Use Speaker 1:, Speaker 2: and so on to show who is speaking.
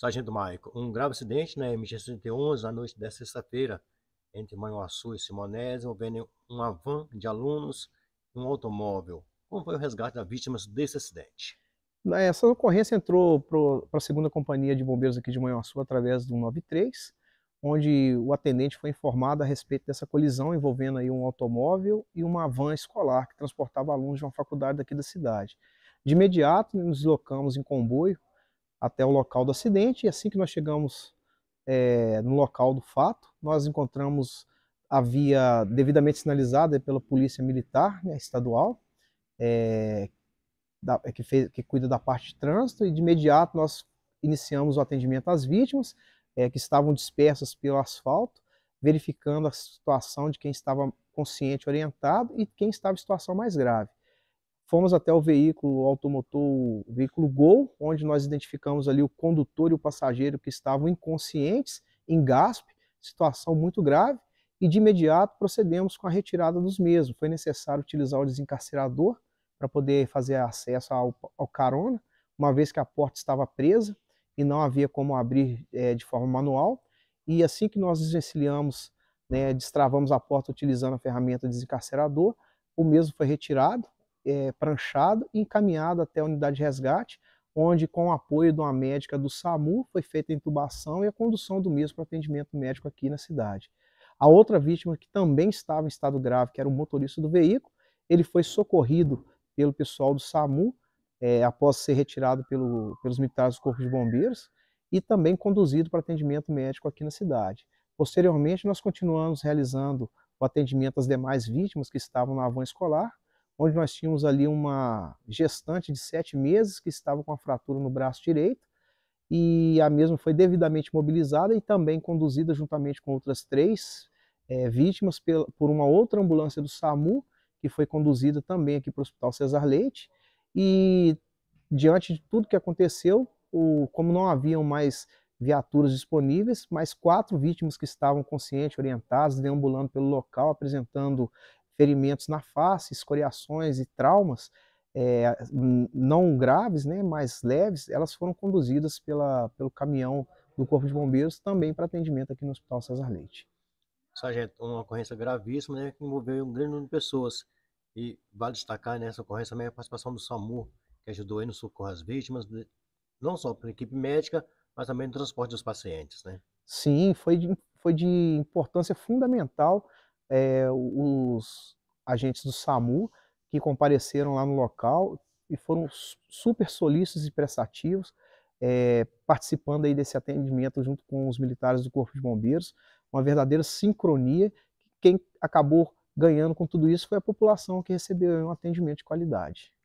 Speaker 1: Sargento Maico, um grave acidente na MG-111 na noite desta sexta-feira, entre Manhuaçu e Simonés, envolvendo uma van de alunos e um automóvel. Como foi o resgate das vítimas desse acidente?
Speaker 2: Essa ocorrência entrou para a segunda companhia de bombeiros aqui de Manhuaçu através do 93, onde o atendente foi informado a respeito dessa colisão envolvendo aí um automóvel e uma van escolar que transportava alunos de uma faculdade daqui da cidade. De imediato, nos deslocamos em comboio até o local do acidente. E assim que nós chegamos é, no local do fato, nós encontramos a via devidamente sinalizada pela Polícia Militar né, Estadual, é, da, é, que, fez, que, cuida da parte de trânsito, e de imediato nós iniciamos o atendimento às vítimas, é, que estavam dispersas pelo asfalto, verificando a situação de quem estava consciente, orientado, e quem estava em situação mais grave. Fomos até o veículo automotor, o veículo Gol, onde nós identificamos ali o condutor e o passageiro que estavam inconscientes, em gaspe, situação muito grave, e de imediato procedemos com a retirada dos mesmos. Foi necessário utilizar o desencarcerador para poder fazer acesso ao, ao carona, uma vez que a porta estava presa e não havia como abrir é, de forma manual. E assim que nós desvencilhamos, né, destravamos a porta utilizando a ferramenta desencarcerador, o mesmo foi retirado é, pranchado e encaminhado até a unidade de resgate, onde, com o apoio de uma médica do SAMU, foi feita a intubação e a condução do mesmo para atendimento médico aqui na cidade. A outra vítima, que também estava em estado grave, que era o motorista do veículo, ele foi socorrido pelo pessoal do SAMU, é, após ser retirado pelo, pelos militares do Corpo de Bombeiros, e também conduzido para atendimento médico aqui na cidade. Posteriormente, nós continuamos realizando o atendimento às demais vítimas que estavam na avó escolar, onde nós tínhamos ali uma gestante de sete meses que estava com a fratura no braço direito e a mesma foi devidamente mobilizada e também conduzida juntamente com outras três é, vítimas por uma outra ambulância do SAMU, que foi conduzida também aqui para o Hospital Cesar Leite. E diante de tudo que aconteceu, o, como não haviam mais viaturas disponíveis, mais quatro vítimas que estavam conscientes, orientadas, deambulando pelo local, apresentando ferimentos na face, escoriações e traumas, é, não graves, né, mas leves, elas foram conduzidas pela, pelo caminhão do Corpo de Bombeiros também para atendimento aqui no Hospital César Leite.
Speaker 1: Sargento, uma ocorrência gravíssima né, que envolveu um grande número de pessoas. E vale destacar nessa né, ocorrência também é a participação do SAMU, que ajudou aí no socorro às vítimas, não só pela equipe médica, mas também no transporte dos pacientes. Né?
Speaker 2: Sim, foi de, foi de importância fundamental é, os agentes do SAMU que compareceram lá no local e foram super solícitos e prestativos, é, participando aí desse atendimento junto com os militares do Corpo de Bombeiros, uma verdadeira sincronia. Quem acabou ganhando com tudo isso foi a população que recebeu um atendimento de qualidade.